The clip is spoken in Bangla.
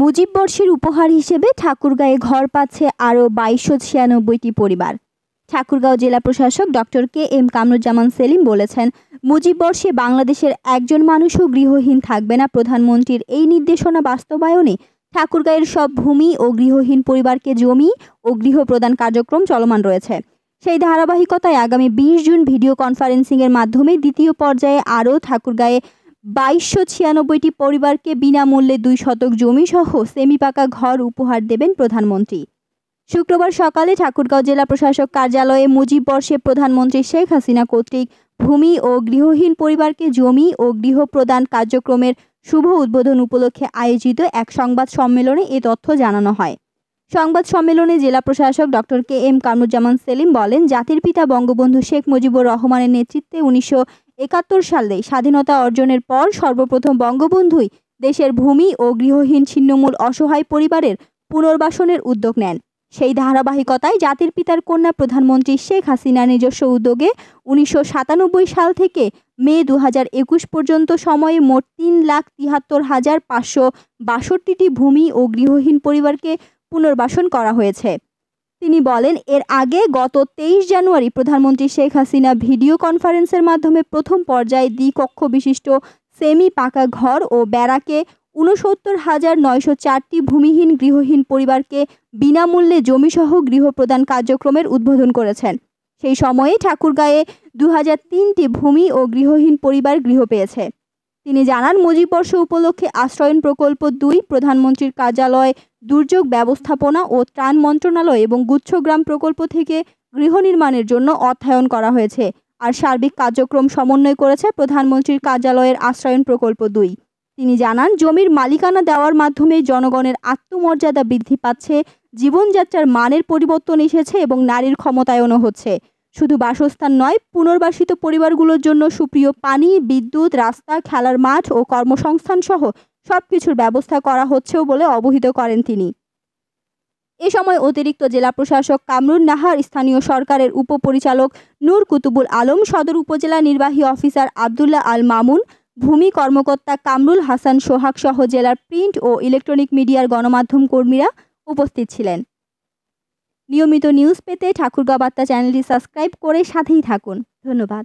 বর্ষের উপহার হিসেবে ঠাকুরগাঁয়ে ঘর পাচ্ছে আরও বাইশশো ছিয়ানব্বইটি পরিবার ঠাকুরগাঁও জেলা প্রশাসক doctor K M Kamruzzaman Selim বলেছেন মুজিববর্ষে বাংলাদেশের একজন মানুষও গৃহহীন থাকবে না প্রধানমন্ত্রীর এই নির্দেশনা বাস্তবায়নে ঠাকুরগাঁয়ের সব ভূমি ও গৃহহীন পরিবারকে জমি ও গৃহ প্রদান কার্যক্রম চলমান রয়েছে সেই ধারাবাহিকতায় আগামী বিশ জুন ভিডিও কনফারেন্সিংয়ের মাধ্যমে দ্বিতীয় পর্যায়ে আরও ঠাকুরগাঁয়ে বাইশশো ছিয়ানব্বইটি পরিবারকে বিনামূল্যে দুই শতক জমিসহ সেমিপাকা ঘর উপহার দেবেন প্রধানমন্ত্রী শুক্রবার সকালে ঠাকুরগাঁও জেলা প্রশাসক কার্যালয়ে মুজিব বর্ষে প্রধানমন্ত্রী শেখ হাসিনা কর্তৃক ভূমি ও গৃহহীন পরিবারকে জমি ও গৃহ প্রদান কার্যক্রমের শুভ উদ্বোধন উপলক্ষে আয়োজিত এক সংবাদ সম্মেলনে এ তথ্য জানানো হয় সংবাদ সম্মেলনে জেলা প্রশাসক doctor K M Kamruzzaman Selim বলেন জাতির পিতা বঙ্গবন্ধু শেখ মুজিবুর রহমানের নেতৃত্বে উনিশশো একাত্তর সালে স্বাধীনতা অর্জনের পর সর্বপ্রথম বঙ্গবন্ধুই দেশের ভূমি ও গৃহহীন ছিন্নমূল অসহায় পরিবারের পুনর্বাসনের উদ্যোগ নেন সেই ধারাবাহিকতায় জাতির পিতার কন্যা প্রধানমন্ত্রী শেখ হাসিনা নিজস্ব উদ্যোগে উনিশশো সাল থেকে মে দু পর্যন্ত সময়ে মোট তিন লাখ তিহাত্তর হাজার পাঁচশো বাষট্টিটি ভূমি ও গৃহহীন পরিবারকে পুনর্বাসন করা হয়েছে তিনি বলেন এর আগে গত তেইশ জানুয়ারি প্রধানমন্ত্রী শেখ হাসিনা ভিডিও কনফারেন্সের মাধ্যমে প্রথম পর্যায়ে দ্বিকক্ষ বিশিষ্ট সেমি পাকা ঘর ও ব্যারাকে ঊনসত্তর হাজার নয়শো চারটি ভূমিহীন গৃহহীন পরিবারকে বিনামূল্যে জমিসহ গৃহ প্রদান কার্যক্রমের উদ্বোধন করেছেন সেই সময়ে ঠাকুরগাঁয়ে দু হাজার তিনটি ভূমি ও গৃহহীন পরিবার গৃহ পেয়েছে তিনি জানান মুজিববর্ষ উপলক্ষে আশ্রয়ন প্রকল্প দুই প্রধানমন্ত্রীর কার্যালয় দুর্যোগ ব্যবস্থাপনা ও ত্রাণ মন্ত্রণালয় এবং গুচ্ছগ্রাম প্রকল্প থেকে গৃহ নির্মাণের জন্য অর্থায়ন করা হয়েছে আর সার্বিক কার্যক্রম সমন্বয় করেছে প্রধানমন্ত্রীর কার্যালয়ের আশ্রয়ন প্রকল্প দুই তিনি জানান জমির মালিকানা দেওয়ার মাধ্যমে জনগণের আত্মমর্যাদা বৃদ্ধি পাচ্ছে জীবনযাত্রার মানের পরিবর্তন এসেছে এবং নারীর ক্ষমতায়নও হচ্ছে শুধু বাসস্থান নয় পুনর্বাসিত পরিবারগুলোর জন্য সুপ্রিয় পানি বিদ্যুৎ রাস্তা খেলার মাঠ ও কর্মসংস্থান সহ সব কিছুর ব্যবস্থা করা হচ্ছেও বলে অবহিত করেন তিনি এ সময় অতিরিক্ত জেলা প্রশাসক কামরুন নাহার স্থানীয় সরকারের উপপরিচালক নূর কুতুবুল আলম সদর উপজেলা নির্বাহী অফিসার আবদুল্লাহ আল মামুন ভূমি কর্মকর্তা কামরুল হাসান সোহাগ সহ জেলার প্রিন্ট ও ইলেকট্রনিক মিডিয়ার গণমাধ্যম কর্মীরা উপস্থিত ছিলেন নিয়মিত নিউজ পেতে ঠাকুরগাঁ বার্তা চ্যানেলটি সাবস্ক্রাইব করে সাথেই থাকুন ধন্যবাদ